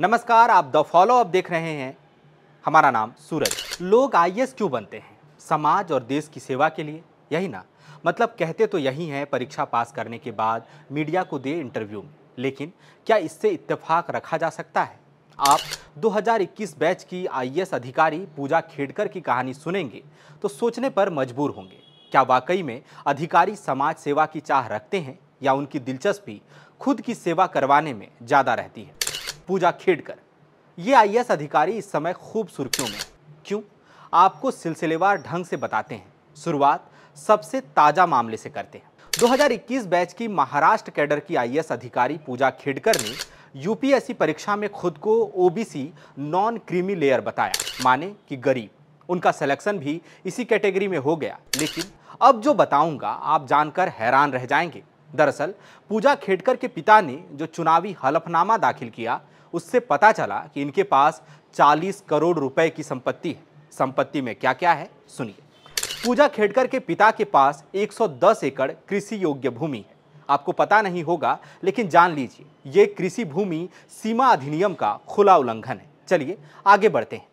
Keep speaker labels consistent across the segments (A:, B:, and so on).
A: नमस्कार आप the follow up देख रहे हैं हमारा नाम सूरज लोग आई क्यों बनते हैं समाज और देश की सेवा के लिए यही ना मतलब कहते तो यही हैं परीक्षा पास करने के बाद मीडिया को दे इंटरव्यू में लेकिन क्या इससे इत्तेफाक रखा जा सकता है आप 2021 बैच की आईएएस अधिकारी पूजा खेड़कर की कहानी सुनेंगे तो सोचने पर मजबूर होंगे क्या वाकई में अधिकारी समाज सेवा की चाह रखते हैं या उनकी दिलचस्पी खुद की सेवा करवाने में ज़्यादा रहती है पूजा खेड़कर ये आई अधिकारी इस समय खूब सुर्खियों में क्यों आपको सिलसिलेवार ढंग से बताते हैं शुरुआत सबसे ताज़ा मामले से करते हैं 2021 बैच की महाराष्ट्र कैडर की आई अधिकारी पूजा खेड़कर ने यूपीएससी परीक्षा में खुद को ओबीसी नॉन क्रीमी लेयर बताया माने कि गरीब उनका सिलेक्शन भी इसी कैटेगरी में हो गया लेकिन अब जो बताऊंगा आप जानकर हैरान रह जाएंगे दरअसल पूजा खेडकर के पिता ने जो चुनावी हलफनामा दाखिल किया उससे पता चला कि इनके पास 40 करोड़ रुपए की संपत्ति है संपत्ति में क्या क्या है सुनिए पूजा खेडकर के पिता के पास 110 एकड़ कृषि योग्य भूमि है आपको पता नहीं होगा लेकिन जान लीजिए ये कृषि भूमि सीमा अधिनियम का खुला उल्लंघन है चलिए आगे बढ़ते हैं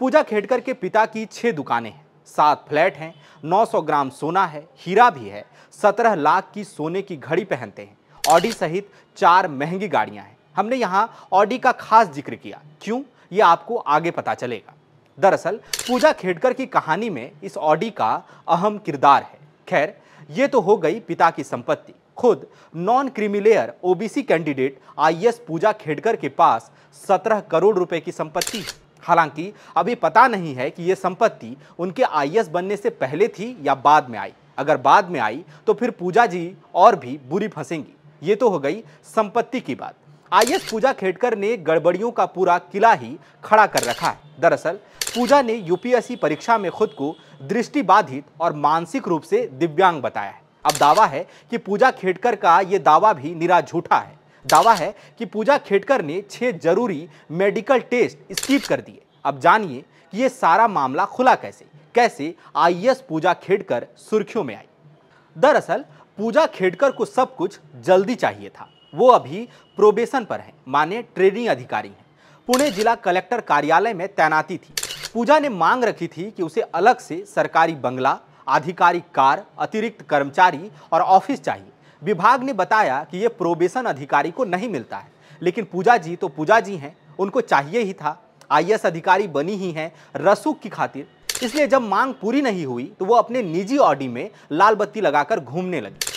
A: पूजा खेडकर के पिता की छः दुकानें हैं सात फ्लैट हैं 900 ग्राम सोना है हीरा भी है 17 लाख की सोने की घड़ी पहनते हैं ऑडी सहित चार महंगी गाड़ियां हैं हमने यहाँ ऑडी का खास जिक्र किया क्यों ये आपको आगे पता चलेगा दरअसल पूजा खेडकर की कहानी में इस ऑडी का अहम किरदार है खैर ये तो हो गई पिता की संपत्ति खुद non creamy layer OBC candidate IAS Pooja Khedkar के पास 17 करोड़ रुपए की संपत्ति है हालांकि अभी पता नहीं है कि ये संपत्ति उनके आई बनने से पहले थी या बाद में आई अगर बाद में आई तो फिर पूजा जी और भी बुरी फंसेंगी ये तो हो गई संपत्ति की बात आई पूजा खेड़कर ने गड़बड़ियों का पूरा किला ही खड़ा कर रखा है दरअसल पूजा ने यूपीएससी परीक्षा में खुद को दृष्टिबाधित और मानसिक रूप से दिव्यांग बताया है अब दावा है कि पूजा खेड़कर का ये दावा भी निरा झूठा है दावा है कि पूजा खेड़कर ने छह जरूरी मेडिकल टेस्ट स्किप कर दिए अब जानिए कि ये सारा मामला खुला कैसे कैसे आईएएस पूजा खेड़कर सुर्खियों में आई दरअसल पूजा खेड़कर को सब कुछ जल्दी चाहिए था वो अभी प्रोबेशन पर है माने ट्रेनिंग अधिकारी हैं पुणे जिला कलेक्टर कार्यालय में तैनाती थी पूजा ने मांग रखी थी कि उसे अलग से सरकारी बंगला आधिकारिक कार अतिरिक्त कर्मचारी और ऑफिस चाहिए विभाग ने बताया कि ये प्रोबेशन अधिकारी को नहीं मिलता है लेकिन पूजा जी तो पूजा जी हैं उनको चाहिए ही था आई अधिकारी बनी ही हैं रसूख की खातिर इसलिए जब मांग पूरी नहीं हुई तो वो अपने निजी ऑडी में लाल बत्ती लगाकर घूमने लगी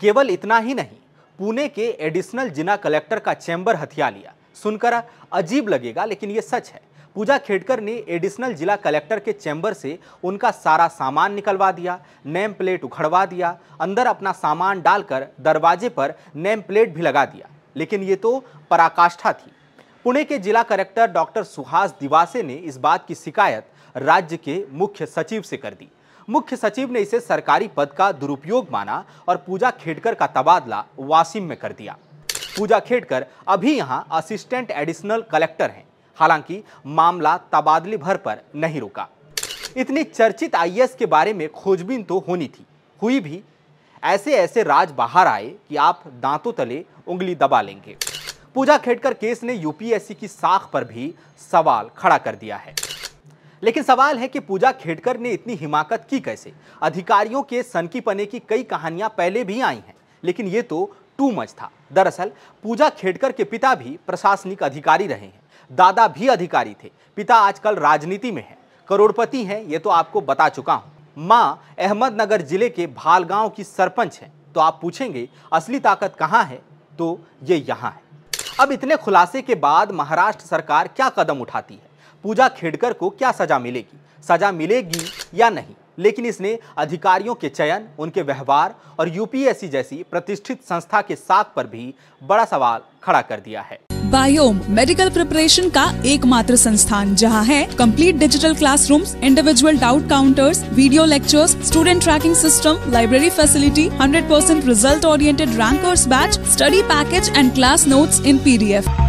A: केवल इतना ही नहीं पुणे के एडिशनल जिला कलेक्टर का चैम्बर हथिया लिया सुनकर अजीब लगेगा लेकिन ये सच है पूजा खेड़कर ने एडिशनल जिला कलेक्टर के चैम्बर से उनका सारा सामान निकलवा दिया नेम प्लेट उखड़वा दिया अंदर अपना सामान डालकर दरवाजे पर नेम प्लेट भी लगा दिया लेकिन ये तो पराकाष्ठा थी पुणे के जिला कलेक्टर डॉक्टर सुहास दिवासे ने इस बात की शिकायत राज्य के मुख्य सचिव से कर दी मुख्य सचिव ने इसे सरकारी पद का दुरुपयोग माना और पूजा खेड़कर का तबादला वासिम में कर दिया पूजा खेड़कर अभी यहाँ असिस्टेंट एडिशनल कलेक्टर हैं हालांकि मामला तबादले भर पर नहीं रुका इतनी चर्चित आईएएस के बारे में खोजबीन तो होनी थी हुई भी ऐसे ऐसे राज बाहर आए कि आप दांतों तले उंगली दबा लेंगे पूजा खेडकर केस ने यूपीएससी की साख पर भी सवाल खड़ा कर दिया है लेकिन सवाल है कि पूजा खेडकर ने इतनी हिमाकत की कैसे अधिकारियों के सनकी पने की कई कहानियां पहले भी आई हैं लेकिन ये तो टू मच था दरअसल पूजा खेडकर के पिता भी प्रशासनिक अधिकारी रहे हैं दादा भी अधिकारी थे पिता आजकल राजनीति में है करोड़पति हैं ये तो आपको बता चुका हूँ माँ अहमदनगर जिले के भालगांव की सरपंच हैं तो आप पूछेंगे असली ताकत कहाँ है तो ये यहाँ है अब इतने खुलासे के बाद महाराष्ट्र सरकार क्या कदम उठाती है पूजा खेड़कर को क्या सजा मिलेगी सजा मिलेगी या नहीं लेकिन इसने अधिकारियों के चयन उनके व्यवहार और यूपीएससी जैसी प्रतिष्ठित संस्था के साथ पर भी बड़ा सवाल खड़ा कर दिया है बायोम मेडिकल प्रिपरेशन का एकमात्र संस्थान जहां है complete digital classrooms, individual doubt counters video lectures student tracking system library facility 100% result oriented rankers batch study package and class notes in PDF